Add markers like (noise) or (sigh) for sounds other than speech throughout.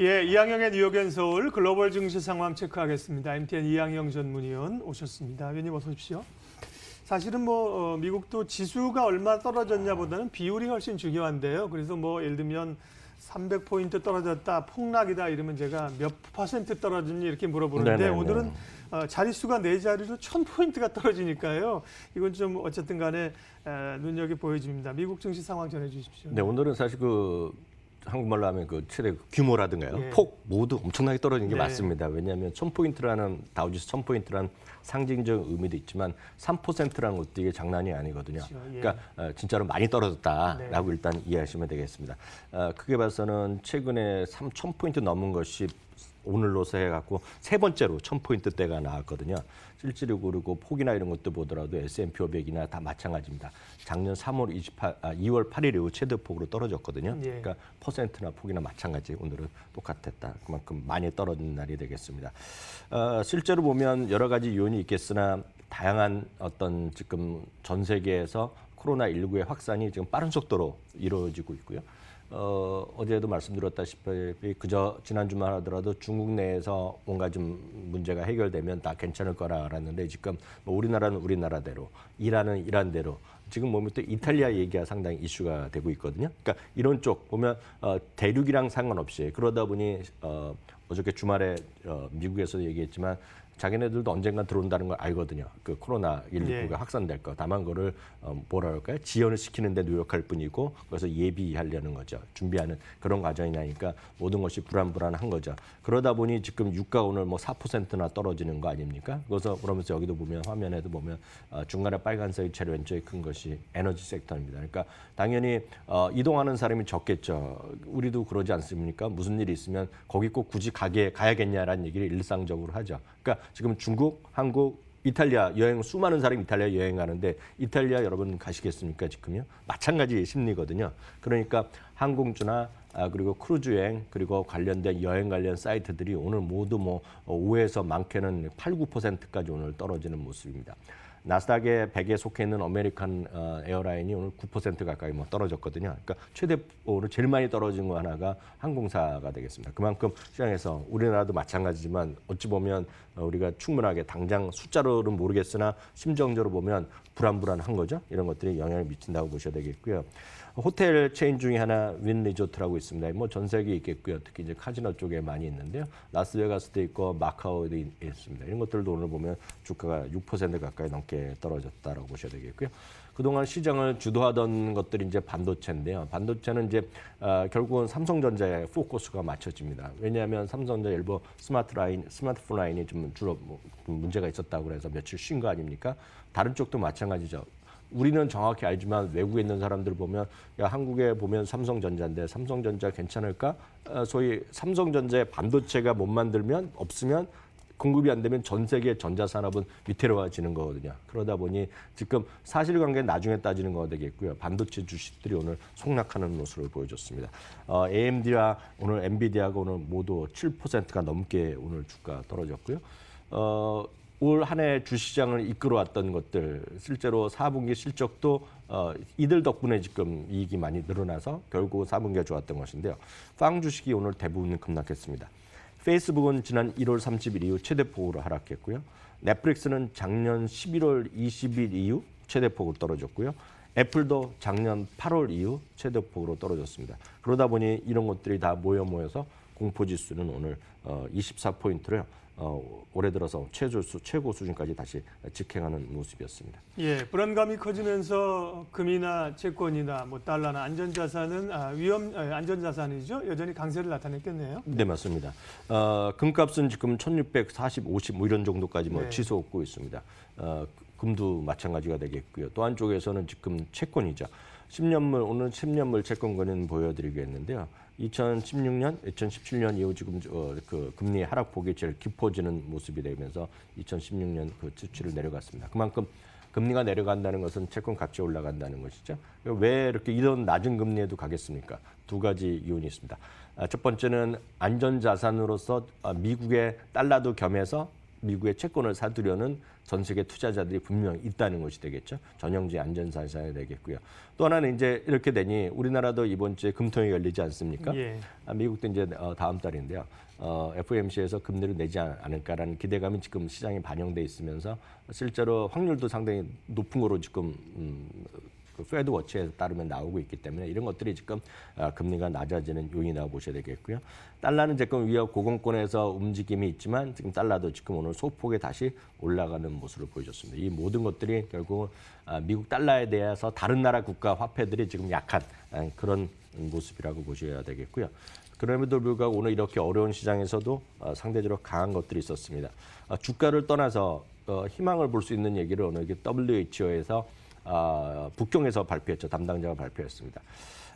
예, 이항영의 뉴욕 앤 서울 글로벌 증시 상황 체크하겠습니다. MTN 이항영 전문위원 오셨습니다. 위원님 어서 오십시오. 사실은 뭐 어, 미국도 지수가 얼마 떨어졌냐보다는 비율이 훨씬 중요한데요. 그래서 뭐 예를 들면 300포인트 떨어졌다, 폭락이다 이러면 제가 몇 퍼센트 떨어지니 이렇게 물어보는데 네네네. 오늘은 어, 자릿수가 네 자리로 1000포인트가 떨어지니까요. 이건 좀 어쨌든 간에 에, 눈여겨 보여집니다. 미국 증시 상황 전해 주십시오. 네, 오늘은 사실 그 한국말로 하면 그 최대 규모라든가요. 예. 폭 모두 엄청나게 떨어진 게 네. 맞습니다. 왜냐하면 천포인트라는 다우지수 천포인트라는 상징적 의미도 있지만 3%라는 것도 이게 장난이 아니거든요. 그렇죠. 예. 그러니까 어, 진짜로 많이 떨어졌다라고 네. 일단 이해하시면 되겠습니다. 어, 크게 봐서는 최근에 3천포인트 넘은 것이 오늘로서 해갖고 세 번째로 천포인트대가 나왔거든요. 실제로 그리고 폭이나 이런 것도 보더라도 S&P 500이나 다 마찬가지입니다. 작년 3월 28, 아, 2월 8일 이후 최대 폭으로 떨어졌거든요. 예. 그러니까 퍼센트나 폭이나 마찬가지 오늘은 똑같았다. 그만큼 많이 떨어진 날이 되겠습니다. 어, 실제로 보면 여러 가지 요인이 있겠으나 다양한 어떤 지금 전 세계에서 코로나19의 확산이 지금 빠른 속도로 이루어지고 있고요. 어, 어제도 말씀드렸다시피 그저 지난 주말 하더라도 중국 내에서 뭔가 좀 문제가 해결되면 다 괜찮을 거라 알았는데 지금 뭐 우리나라는 우리나라대로 이란은 이란대로 지금 보면 또 이탈리아 얘기가 상당히 이슈가 되고 있거든요. 그러니까 이런 쪽 보면 어, 대륙이랑 상관없이 그러다 보니 어, 어저께 주말에 어, 미국에서 도 얘기했지만 자기네들도 언젠간 들어온다는 걸 알거든요. 그 코로나 19가 예. 확산될 거. 다만 그거를 어, 뭐랄까요 지연을 시키는데 노력할 뿐이고 그래서 예비하려는 거죠. 준비하는 그런 과정이 나니까 모든 것이 불안불안한 거죠. 그러다 보니 지금 유가 오늘 뭐 4%나 떨어지는 거 아닙니까? 그래서 그러면서 여기도 보면 화면에도 보면 어, 중간에 빨간색이 제일 왼쪽에 큰 것이 에너지 섹터입니다. 그러니까 당연히 어, 이동하는 사람이 적겠죠. 우리도 그러지 않습니까? 무슨 일이 있으면 거기 꼭 굳이 가게 가야겠냐라는 얘기를 일상적으로 하죠. 그러니까 지금 중국, 한국, 이탈리아 여행 수많은 사람이 이탈리아 여행하는데 이탈리아 여러분 가시겠습니까 지금요? 마찬가지 심리거든요. 그러니까 항공주나 아, 그리고 크루즈 여행 그리고 관련된 여행 관련 사이트들이 오늘 모두 뭐 5에서 어, 많게는 8, 9%까지 오늘 떨어지는 모습입니다. 나스닥의 100에 속해 있는 아메리칸 어, 에어라인이 오늘 9% 가까이 뭐 떨어졌거든요. 그러니까 최대 오늘 제일 많이 떨어진 거 하나가 항공사가 되겠습니다. 그만큼 시장에서 우리나라도 마찬가지지만 어찌 보면 어, 우리가 충분하게 당장 숫자로는 모르겠으나 심정적으로 보면 불안불안한 거죠. 이런 것들이 영향을 미친다고 보셔야 되겠고요. 호텔 체인 중에 하나 윈 리조트라고 있습니다. 뭐전 세계에 있겠고요. 특히 이제 카지노 쪽에 많이 있는데요. 라스베가스도 있고 마카오도 있습니다. 이런 것들도 오늘 보면 주가가 6% 가까이 넘게 떨어졌다라고 보셔야 되겠고요. 그동안 시장을 주도하던 것들이 이제 반도체인데요. 반도체는 이제 어, 결국은 삼성전자의 포커스가 맞춰집니다. 왜냐하면 삼성전자 일부 스마트 라인, 스마트폰 라인이 좀 주로 뭐, 문제가 있었다고 해서 며칠 쉰 거 아닙니까? 다른 쪽도 마찬가지죠. 우리는 정확히 알지만 외국에 있는 사람들 보면 야 한국에 보면 삼성전자인데 삼성전자 괜찮을까? 어, 소위 삼성전자의 반도체가 못 만들면 없으면 공급이 안 되면 전 세계 전자 산업은 위태로워지는 거거든요. 그러다 보니 지금 사실관계 나중에 따지는 거 되겠고요. 반도체 주식들이 오늘 속락하는 모습을 보여줬습니다. 어, AMD와 오늘 엔비디아가 오늘 모두 7%가 넘게 오늘 주가 떨어졌고요. 어, 올한해 주시장을 이끌어왔던 것들 실제로 4분기 실적도 어, 이들 덕분에 지금 이익이 많이 늘어나서 결국 4분기가 좋았던 것인데요. 빵 주식이 오늘 대부분 급락했습니다. 페이스북은 지난 1월 30일 이후 최대 폭으로 하락했고요. 넷플릭스는 작년 11월 20일 이후 최대 폭으로 떨어졌고요. 애플도 작년 8월 이후 최대 폭으로 떨어졌습니다. 그러다 보니 이런 것들이 다 모여 모여서 공포지수는 오늘 24포인트로요. 어, 어, 올해 들어서 최저 수, 최고 수준까지 다시 직행하는 모습이었습니다. 예, 불안감이 커지면서 금이나 채권이나 뭐 달러나 안전자산은 아, 위험 아, 안전자산이죠 여전히 강세를 나타냈겠네요. 네, 네 맞습니다. 어, 금값은 지금 1,640, 50 뭐 이런 정도까지 뭐 네. 치솟고 있습니다. 어, 금도 마찬가지가 되겠고요. 또 한쪽에서는 지금 채권이죠. 10년물 오늘 10년물 채권 거래는 보여드리겠는데요. 2016년, 2017년 이후 지금 어, 그 금리 하락 폭이 제일 깊어지는 모습이 되면서 2016년 그 수치를 내려갔습니다. 그만큼 금리가 내려간다는 것은 채권 값이 올라간다는 것이죠. 왜 이렇게 이런 낮은 금리에도 가겠습니까? 두 가지 이유는 있습니다. 아, 첫 번째는 안전자산으로서 아, 미국의 달러도 겸해서 미국의 채권을 사두려는 전 세계 투자자들이 분명 있다는 것이 되겠죠. 전형제 안전사사에 되겠고요. 또 하나는 이제 이렇게 되니 우리나라도 이번 주에 금통이 열리지 않습니까? 예. 아, 미국도 이제 어, 다음 달인데요. 어, FOMC에서 금리를 내지 않을까라는 기대감이 지금 시장에 반영돼 있으면서 실제로 확률도 상당히 높은 거로 지금 음, 그 페드 워치에 서 따르면 나오고 있기 때문에 이런 것들이 지금 아, 금리가 낮아지는 요인이라고 보셔야 되겠고요. 달러는 지금 위협 고공권에서 움직임이 있지만 지금 달러도 지금 오늘 소폭에 다시 올라가는 모습을 보여줬습니다. 이 모든 것들이 결국 아, 미국 달러에 대해서 다른 나라 국가 화폐들이 지금 약한 아, 그런 모습이라고 보셔야 되겠고요. 그럼에도 불구하고 오늘 이렇게 어려운 시장에서도 상대적으로 강한 것들이 있었습니다. 주가를 떠나서 어, 희망을 볼 수 있는 얘기를 오늘 WHO에서 어, 북경에서 발표했죠. 담당자가 발표했습니다.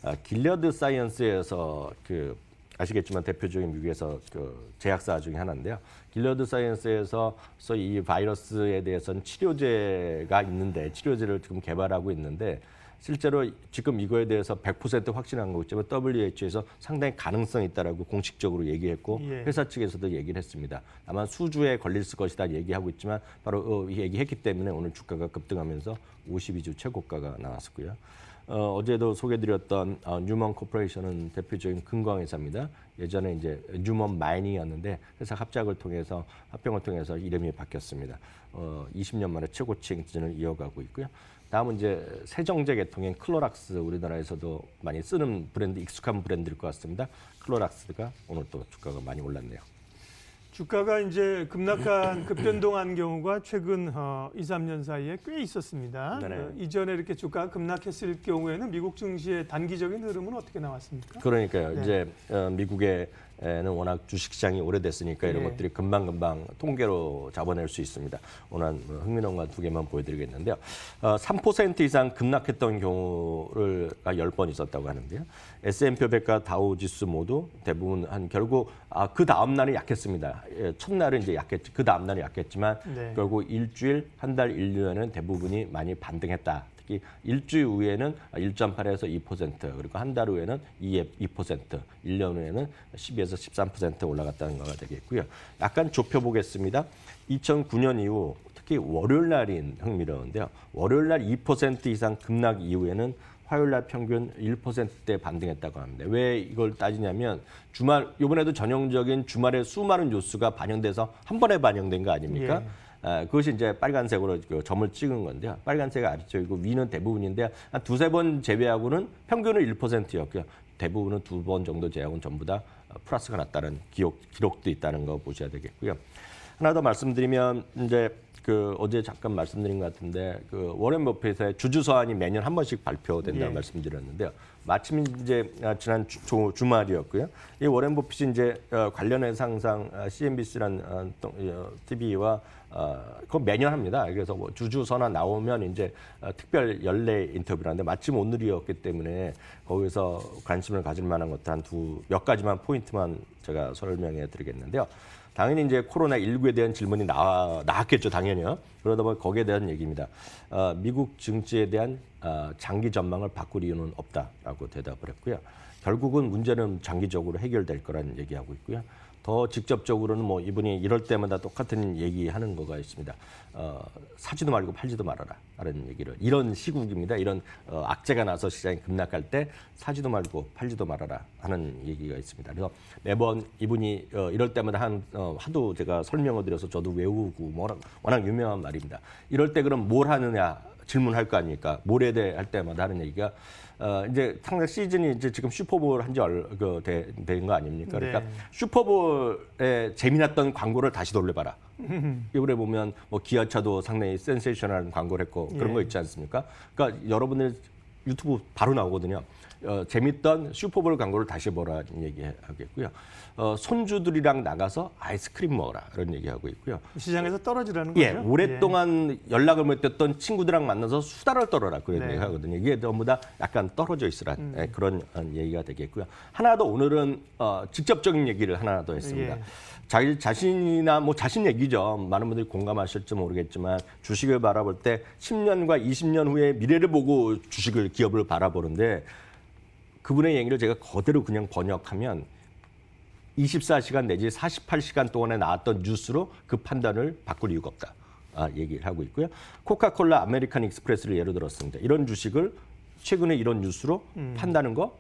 어, 길러드 사이언스에서 그 아시겠지만 대표적인 미국에서 그 제약사 중에 하나인데요. 길러드 사이언스에서 이 바이러스에 대해서는 치료제가 있는데 치료제를 지금 개발하고 있는데 실제로 지금 이거에 대해서 100% 확신한 거겠지만 WHO에서 상당히 가능성이 있다라고 공식적으로 얘기했고 예. 회사 측에서도 얘기를 했습니다. 다만 수주에 걸릴 것이다 얘기하고 있지만 바로 어, 얘기했기 때문에 오늘 주가가 급등하면서 52주 최고가가 나왔었고요. 어, 어 제도 소개드렸던 어, 뉴먼 코퍼레이션은 대표적인 금광 회사입니다. 예전에 이제 뉴먼 마이닝이었는데 회사 합작을 통해서 합병을 통해서 이름이 바뀌었습니다. 어, 20년 만에 최고치행진을 이어가고 있고요. 다음은 이제 세정제 계통인 클로락스 우리나라에서도 많이 쓰는 브랜드 익숙한 브랜드일 것 같습니다. 클로락스가 오늘 또 주가가 많이 올랐네요. 주가가 이제 급락한 급변동한 경우가 최근 어, 2, 3년 사이에 꽤 있었습니다. 어, 이전에 이렇게 주가가 급락했을 경우에는 미국 증시의 단기적인 흐름은 어떻게 나왔습니까? 그러니까요. 네. 이제 어, 미국의 에는 워낙 주식시장이 오래됐으니까 이런 네. 것들이 금방금방 통계로 잡아낼 수 있습니다. 오늘 뭐 흥미론과 두 개만 보여드리겠는데요. 3% 어, 이상 급락했던 경우를 10번 있었다고 하는데요. S&P 500과 다우지수 모두 대부분 한 결국 아, 그 다음 날은 약했습니다. 예, 첫날은 이제 약했지 그 다음 날은 약했지만 네. 결국 일주일, 한 달, 일년은 대부분이 많이 반등했다. 특히 일주일 후에는 1.8에서 2% 그리고 한 달 후에는 2%, 2 1년 후에는 12에서 13% 올라갔다는 거가 되겠고요. 약간 좁혀보겠습니다. 2009년 이후 특히 월요일 날인 흥미로운데요. 월요일 날 2% 이상 급락 이후에는 화요일 날 평균 1%대 반등했다고 합니다. 왜 이걸 따지냐면 주말 이번에도 전형적인 주말에 수많은 요수가 반영돼서 한 번에 반영된 거 아닙니까? 예. 아, 그것이 이제 빨간색으로 그 점을 찍은 건데요. 빨간색이 아래쪽이고 위는 대부분인데 한 두세 번 제외하고는 평균은 1%였고요. 대부분은 두 번 정도 제외하고는 전부 다 어, 플러스가 났다는 기록, 기록도 있다는 거 보셔야 되겠고요. 하나 더 말씀드리면 이제 그 어제 잠깐 말씀드린 것 같은데 그 워렌 버핏의 주주 서한이 매년 한 번씩 발표된다고 예. 말씀드렸는데요. 마침 이제 아, 지난 주, 주 말이었고요이 워렌 버핏이 이제 어, 관련해서 항상 CNBC란 TV와 그 매년 합니다. 그래서 뭐 주주 선화 나오면 이제 어, 특별 연례 인터뷰를 하는데 마침 오늘이었기 때문에 거기서 관심을 가질 만한 것들 한 두 몇 가지만 포인트만 제가 설명해 드리겠는데요. 당연히 이제 코로나 19에 대한 질문이 나 나왔겠죠, 당연히요. 그러다 보니 거기에 대한 얘기입니다. 어, 미국 증시에 대한 어, 장기 전망을 바꿀 이유는 없다라고 대답을 했고요. 결국은 문제는 장기적으로 해결될 거라는 얘기하고 있고요. 더 직접적으로는 뭐 이분이 이럴 때마다 똑같은 얘기하는 거가 있습니다. 어, 사지도 말고 팔지도 말아라라는 얘기를 이런 시국입니다. 이런 어, 악재가 나서 시장이 급락할 때 사지도 말고 팔지도 말아라 하는 얘기가 있습니다. 그래서 매번 이분이 어, 이럴 때마다 한 어, 하도 제가 설명을 드려서 저도 외우고 뭐 워낙 유명한 말입니다. 이럴 때 그럼 뭘 하느냐 질문할 거 아닙니까? 뭘래대할 때마다 하는 얘기가 어, 이제 상당 시즌이 이제 지금 슈퍼볼 한지 그, 된 거 아닙니까? 그러니까 네. 슈퍼볼에 재미났던 광고를 다시 돌려봐라. (laughs) 이번에 보면 뭐 기아차도 상당히 센세이션한 광고를 했고 그런 예. 거 있지 않습니까? 그러니까 여러분들 유튜브 바로 나오거든요. 어, 재밌던 슈퍼볼 광고를 다시 보라는 얘기하겠고요. 어, 손주들이랑 나가서 아이스크림 먹어라 이런 얘기하고 있고요. 시장에서 떨어지라는 예, 거죠? 예, 오랫동안 예. 연락을 못했던 친구들랑 이 만나서 수다를 떨어라 그런 네. 얘기하거든요. 이게 전부 다 약간 떨어져 있으라 음. 예, 그런 어, 얘기가 되겠고요. 하나 더 오늘은 어, 직접적인 얘기를 하나 더 했습니다. 예. 자기 자신이나 뭐 자신 얘기죠. 많은 분들이 공감하실지 모르겠지만 주식을 바라볼 때 10년과 20년 후에 미래를 보고 주식을 기업을 바라보는데 그분의 얘기를 제가 거대로 그냥 번역하면 24시간 내지 48시간 동안에 나왔던 뉴스로 그 판단을 바꿀 이유가 없다. 아, 얘기를 하고 있고요. 코카콜라 아메리칸 익스프레스를 예로 들었습니다. 이런 주식을 최근에 이런 뉴스로 음. 판다는 거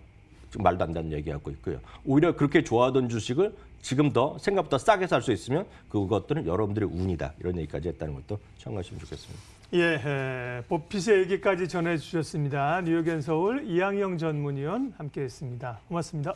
말도 안 되는 얘기하고 있고요. 오히려 그렇게 좋아하던 주식을 지금 더 생각보다 싸게 살 수 있으면 그것들은 여러분들의 운이다. 이런 얘기까지 했다는 것도 참고하시면 좋겠습니다. 예, 예. 보핏의 얘기까지 전해주셨습니다. 뉴욕앤서울 이양영 전문위원 함께했습니다. 고맙습니다.